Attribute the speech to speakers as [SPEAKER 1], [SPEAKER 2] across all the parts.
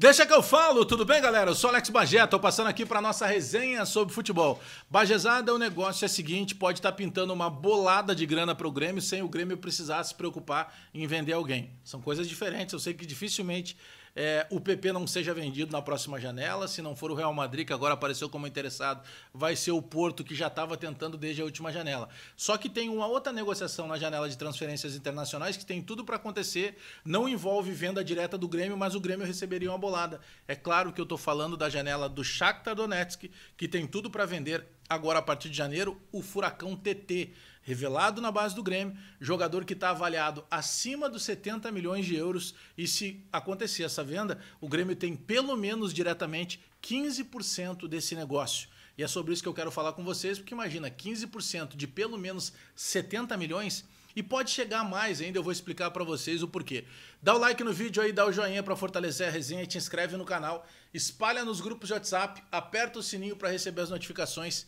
[SPEAKER 1] Deixa que eu falo, tudo bem, galera? Eu sou Alex Bagé, tô passando aqui para nossa resenha sobre futebol. Bagezada, o negócio é o seguinte, pode estar tá pintando uma bolada de grana para o Grêmio sem o Grêmio precisar se preocupar em vender alguém. São coisas diferentes, eu sei que dificilmente é, o PP não seja vendido na próxima janela. Se não for o Real Madrid, que agora apareceu como interessado, vai ser o Porto, que já estava tentando desde a última janela. Só que tem uma outra negociação na janela de transferências internacionais que tem tudo para acontecer. Não envolve venda direta do Grêmio, mas o Grêmio receberia uma bolada. É claro que eu estou falando da janela do Shakhtar Donetsk, que tem tudo para vender agora a partir de janeiro, o Furacão TT, revelado na base do Grêmio, jogador que está avaliado acima dos 70 milhões de euros. E se acontecer essa venda, o Grêmio tem pelo menos diretamente 15% desse negócio. E é sobre isso que eu quero falar com vocês, porque imagina, 15% de pelo menos 70 milhões e pode chegar mais ainda, eu vou explicar para vocês o porquê. Dá o like no vídeo aí, dá o joinha para fortalecer a resenha, te inscreve no canal, espalha nos grupos de WhatsApp, aperta o sininho para receber as notificações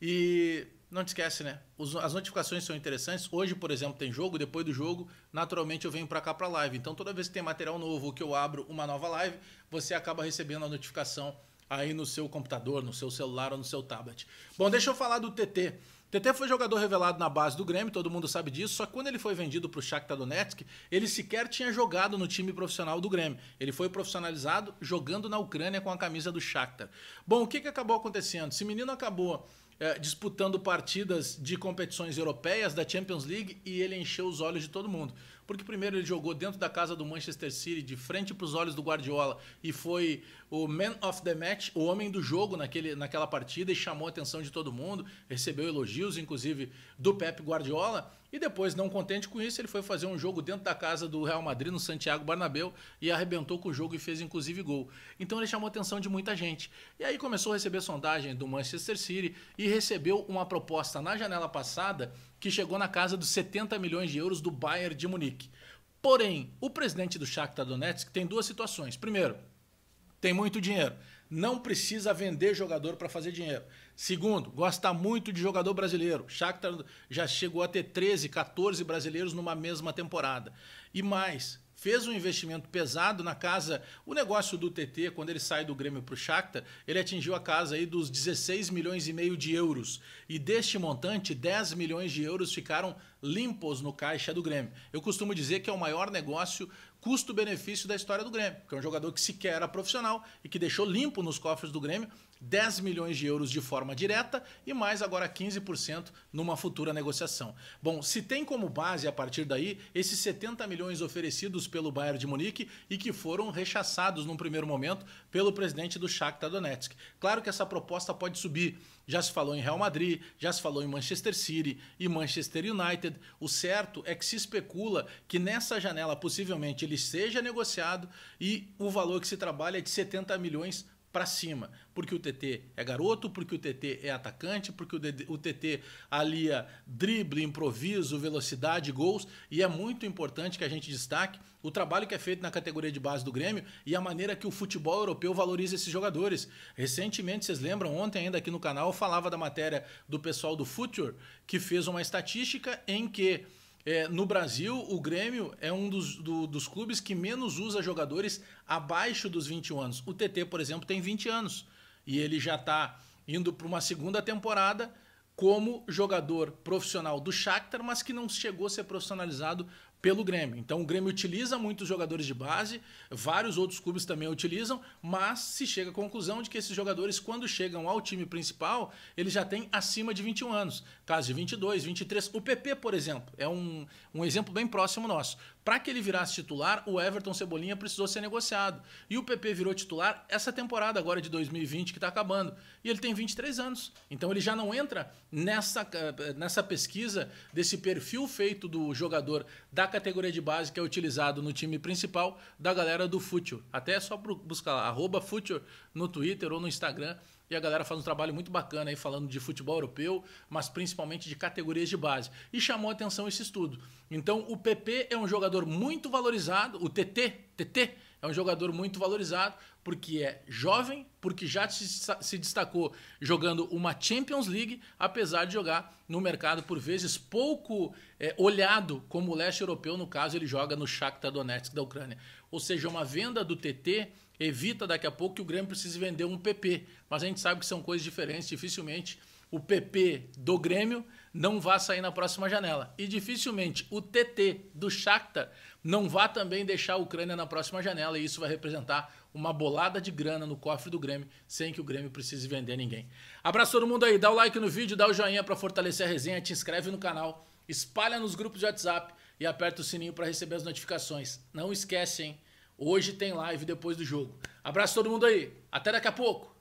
[SPEAKER 1] e não te esquece, né? As notificações são interessantes. Hoje, por exemplo, tem jogo, depois do jogo, naturalmente eu venho para cá para live. Então, toda vez que tem material novo ou que eu abro uma nova live, você acaba recebendo a notificação aí no seu computador, no seu celular ou no seu tablet. Bom, deixa eu falar do TT. TT foi jogador revelado na base do Grêmio, todo mundo sabe disso, só que quando ele foi vendido para o Shakhtar Donetsk, ele sequer tinha jogado no time profissional do Grêmio. Ele foi profissionalizado jogando na Ucrânia com a camisa do Shakhtar. Bom, o que, que acabou acontecendo? Esse menino acabou eh, disputando partidas de competições europeias da Champions League e ele encheu os olhos de todo mundo. Porque primeiro ele jogou dentro da casa do Manchester City, de frente para os olhos do Guardiola, e foi o man of the match, o homem do jogo naquele, naquela partida, e chamou a atenção de todo mundo, recebeu elogios, inclusive, do Pep Guardiola. E depois, não contente com isso, ele foi fazer um jogo dentro da casa do Real Madrid, no Santiago Bernabéu, e arrebentou com o jogo e fez inclusive gol. Então ele chamou a atenção de muita gente. E aí começou a receber sondagem do Manchester City e recebeu uma proposta na janela passada que chegou na casa dos 70 milhões de euros do Bayern de Munique. Porém, o presidente do Shakhtar Donetsk tem duas situações. Primeiro, tem muito dinheiro, não precisa vender jogador para fazer dinheiro. Segundo, gosta muito de jogador brasileiro. Shakhtar já chegou a ter 13, 14 brasileiros numa mesma temporada. E mais, fez um investimento pesado na casa. O negócio do TT, quando ele sai do Grêmio para o Shakhtar, ele atingiu a casa aí dos 16 milhões e meio de euros. E deste montante, 10 milhões de euros ficaram limpos no caixa do Grêmio. Eu costumo dizer que é o maior negócio custo-benefício da história do Grêmio, que é um jogador que sequer era profissional e que deixou limpo nos cofres do Grêmio 10 milhões de euros de forma direta e mais agora 15% numa futura negociação. Bom, se tem como base a partir daí esses 70 milhões oferecidos pelo Bayern de Munique e que foram rechaçados num primeiro momento pelo presidente do Shakhtar Donetsk. Claro que essa proposta pode subir. Já se falou em Real Madrid, já se falou em Manchester City e Manchester United. O certo é que se especula que nessa janela possivelmente ele seja negociado e o valor que se trabalha é de 70 milhões para cima. Porque o TT é garoto, porque o TT é atacante, porque o, o TT alia é drible, improviso, velocidade, gols. E é muito importante que a gente destaque o trabalho que é feito na categoria de base do Grêmio e a maneira que o futebol europeu valoriza esses jogadores. Recentemente, vocês lembram, ontem ainda aqui no canal, eu falava da matéria do pessoal do Future, que fez uma estatística em que é, no Brasil, o Grêmio é um dos, do, dos clubes que menos usa jogadores abaixo dos 21 anos. O TT, por exemplo, tem 20 anos e ele já está indo para uma segunda temporada como jogador profissional do Shakhtar, mas que não chegou a ser profissionalizado pelo Grêmio. Então o Grêmio utiliza muitos jogadores de base, vários outros clubes também utilizam, mas se chega à conclusão de que esses jogadores, quando chegam ao time principal, eles já têm acima de 21 anos, caso de 22, 23. O PP, por exemplo, é um, um exemplo bem próximo nosso. Para que ele virasse titular, o Everton Cebolinha precisou ser negociado. E o PP virou titular essa temporada agora de 2020 que está acabando. E ele tem 23 anos. Então ele já não entra nessa, eh, nessa pesquisa desse perfil feito do jogador da categoria de base que é utilizado no time principal da galera do Future. Até é só buscar lá, arroba Future no Twitter ou no Instagram e a galera faz um trabalho muito bacana aí falando de futebol europeu, mas principalmente de categorias de base. E chamou atenção esse estudo. Então, o PP é um jogador muito valorizado, o TT, TT é um jogador muito valorizado porque é jovem, porque já se destacou jogando uma Champions League, apesar de jogar no mercado por vezes pouco é, olhado como o leste europeu, no caso ele joga no Shakhtar Donetsk da Ucrânia. Ou seja, uma venda do TT evita daqui a pouco que o Grêmio precise vender um PP. Mas a gente sabe que são coisas diferentes, dificilmente o PP do Grêmio não vá sair na próxima janela. E dificilmente o TT do Shakhtar não vá também deixar a Ucrânia na próxima janela e isso vai representar uma bolada de grana no cofre do Grêmio, sem que o Grêmio precise vender ninguém. Abraço todo mundo aí, dá o like no vídeo, dá o joinha para fortalecer a resenha, te inscreve no canal, espalha nos grupos de WhatsApp e aperta o sininho para receber as notificações. Não esquece, hein? Hoje tem live depois do jogo. Abraço todo mundo aí. Até daqui a pouco.